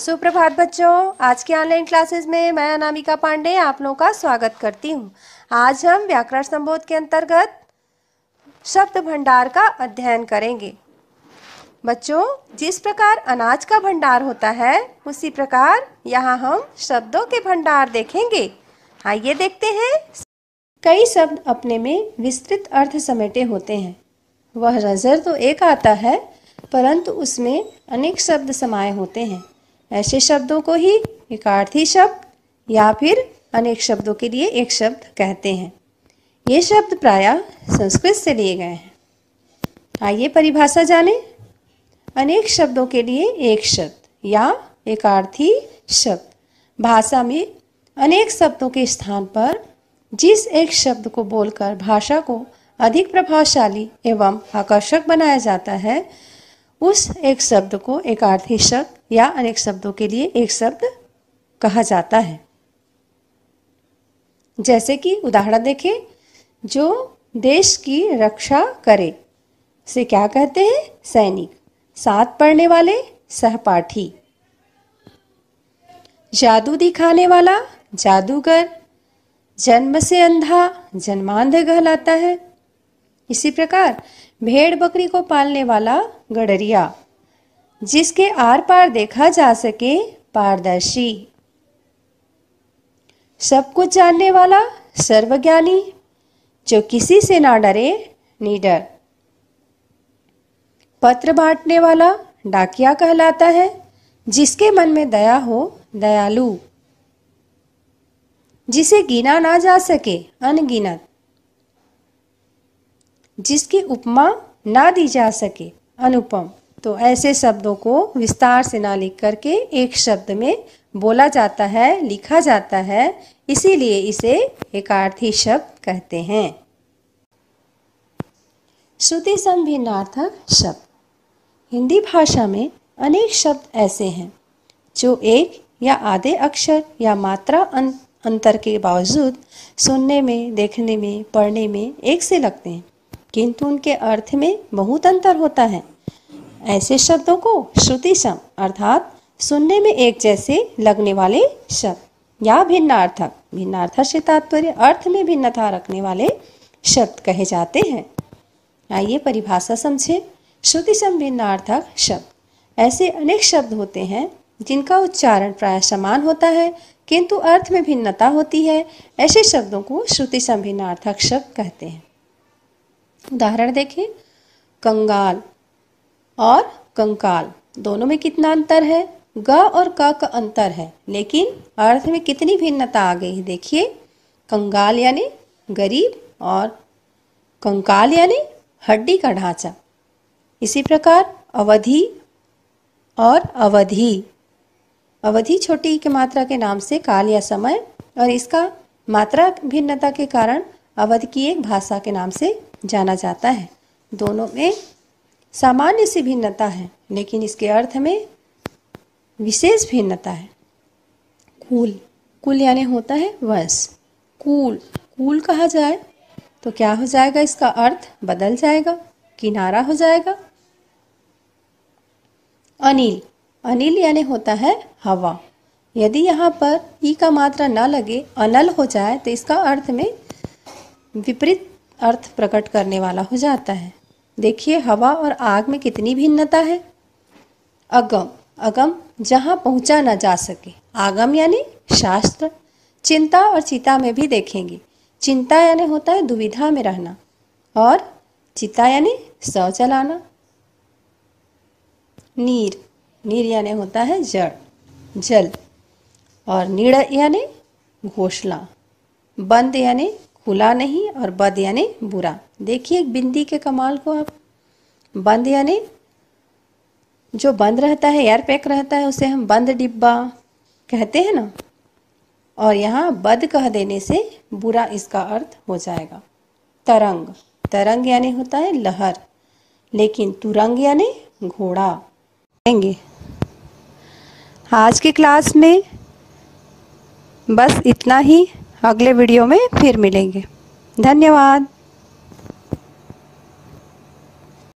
सुप्रभात बच्चों आज के ऑनलाइन क्लासेस में मैं अनामिका पांडे आप लोगों का स्वागत करती हूँ आज हम व्याकरण संबोध के अंतर्गत शब्द भंडार का अध्ययन करेंगे बच्चों जिस प्रकार अनाज का भंडार होता है उसी प्रकार यहाँ हम शब्दों के भंडार देखेंगे आइए देखते हैं कई शब्द अपने में विस्तृत अर्थ समेटे होते हैं वह नज़र तो एक आता है परंतु उसमें अनेक शब्द समाये होते हैं ऐसे शब्दों को ही एकार्थी शब्द या फिर अनेक शब्दों के लिए एक शब्द कहते हैं ये शब्द प्रायः संस्कृत से लिए गए हैं आइए परिभाषा जाने अनेक शब्दों के लिए एक शब्द या एकार्थी शब्द भाषा में अनेक शब्दों के स्थान पर जिस एक शब्द को बोलकर भाषा को अधिक प्रभावशाली एवं आकर्षक बनाया जाता है उस एक शब्द को एकार्थी शब्द या अनेक शब्दों के लिए एक शब्द कहा जाता है जैसे कि उदाहरण देखें जो देश की रक्षा करे से क्या कहते हैं सैनिक साथ पढ़ने वाले सहपाठी जादू दिखाने वाला जादूगर जन्म से अंधा जन्मांध कहलाता है इसी प्रकार भेड़ बकरी को पालने वाला गडरिया जिसके आर पार देखा जा सके पारदर्शी सब कुछ जानने वाला सर्वज्ञानी जो किसी से ना डरे नीडर पत्र बांटने वाला डाकिया कहलाता है जिसके मन में दया हो दयालु जिसे गिना ना जा सके अनगिनत जिसकी उपमा ना दी जा सके अनुपम तो ऐसे शब्दों को विस्तार से ना लिख करके एक शब्द में बोला जाता है लिखा जाता है इसीलिए इसे एकार्थी शब्द कहते हैं श्रुति संभिन्नार्थक शब्द हिंदी भाषा में अनेक शब्द ऐसे हैं जो एक या आधे अक्षर या मात्रा अं-, अंतर के बावजूद सुनने में देखने में पढ़ने में एक से लगते हैं किंतु उनके अर्थ में बहुत अंतर होता है ऐसे शब्दों को श्रुति सम अर्थात सुनने में एक जैसे लगने वाले शब्द या भिन्नार्थक भिन्नार्थक से तात्पर्य अर्थ में भिन्नता रखने वाले शब्द कहे जाते हैं आइए परिभाषा समझे श्रुति सम भिन्नार्थक शब्द ऐसे अनेक शब्द होते हैं जिनका उच्चारण प्राय समान होता है किंतु अर्थ में भिन्नता होती है ऐसे शब्दों को श्रुति भिन्नार्थक शब्द कहते हैं उदाहरण देखें कंगाल और कंकाल दोनों में कितना अंतर है ग और क का अंतर है लेकिन अर्थ में कितनी भिन्नता आ गई है देखिए कंगाल यानी गरीब और कंकाल यानी हड्डी का ढांचा इसी प्रकार अवधि और अवधि अवधि छोटी के मात्रा के नाम से काल या समय और इसका मात्रा भिन्नता के कारण अवध की एक भाषा के नाम से जाना जाता है दोनों में सामान्य सी भिन्नता है लेकिन इसके अर्थ में विशेष भिन्नता है कूल कुल यानी होता है वंश कूल कूल कहा जाए तो क्या हो जाएगा इसका अर्थ बदल जाएगा किनारा हो जाएगा अनिल अनिल यानी होता है हवा यदि यहाँ पर ई का मात्रा ना लगे अनल हो जाए तो इसका अर्थ में विपरीत अर्थ प्रकट करने वाला हो जाता है देखिए हवा और आग में कितनी भिन्नता है अगम अगम जहाँ पहुँचा न जा सके आगम यानी शास्त्र चिंता और चिता में भी देखेंगे चिंता यानी होता है दुविधा में रहना और चिता यानी सौ चलाना नीर नीर यानी होता है जड़ जल और नीड़ यानी घोषणा बंद यानी खुला नहीं और बद यानी बुरा देखिए बिंदी के कमाल को आप बंद यानी जो बंद रहता है एयर पैक रहता है उसे हम बंद डिब्बा कहते हैं ना और यहाँ बद कह देने से बुरा इसका अर्थ हो जाएगा तरंग तरंग यानी होता है लहर लेकिन तुरंग यानी घोड़ा कहेंगे आज की क्लास में बस इतना ही अगले वीडियो में फिर मिलेंगे धन्यवाद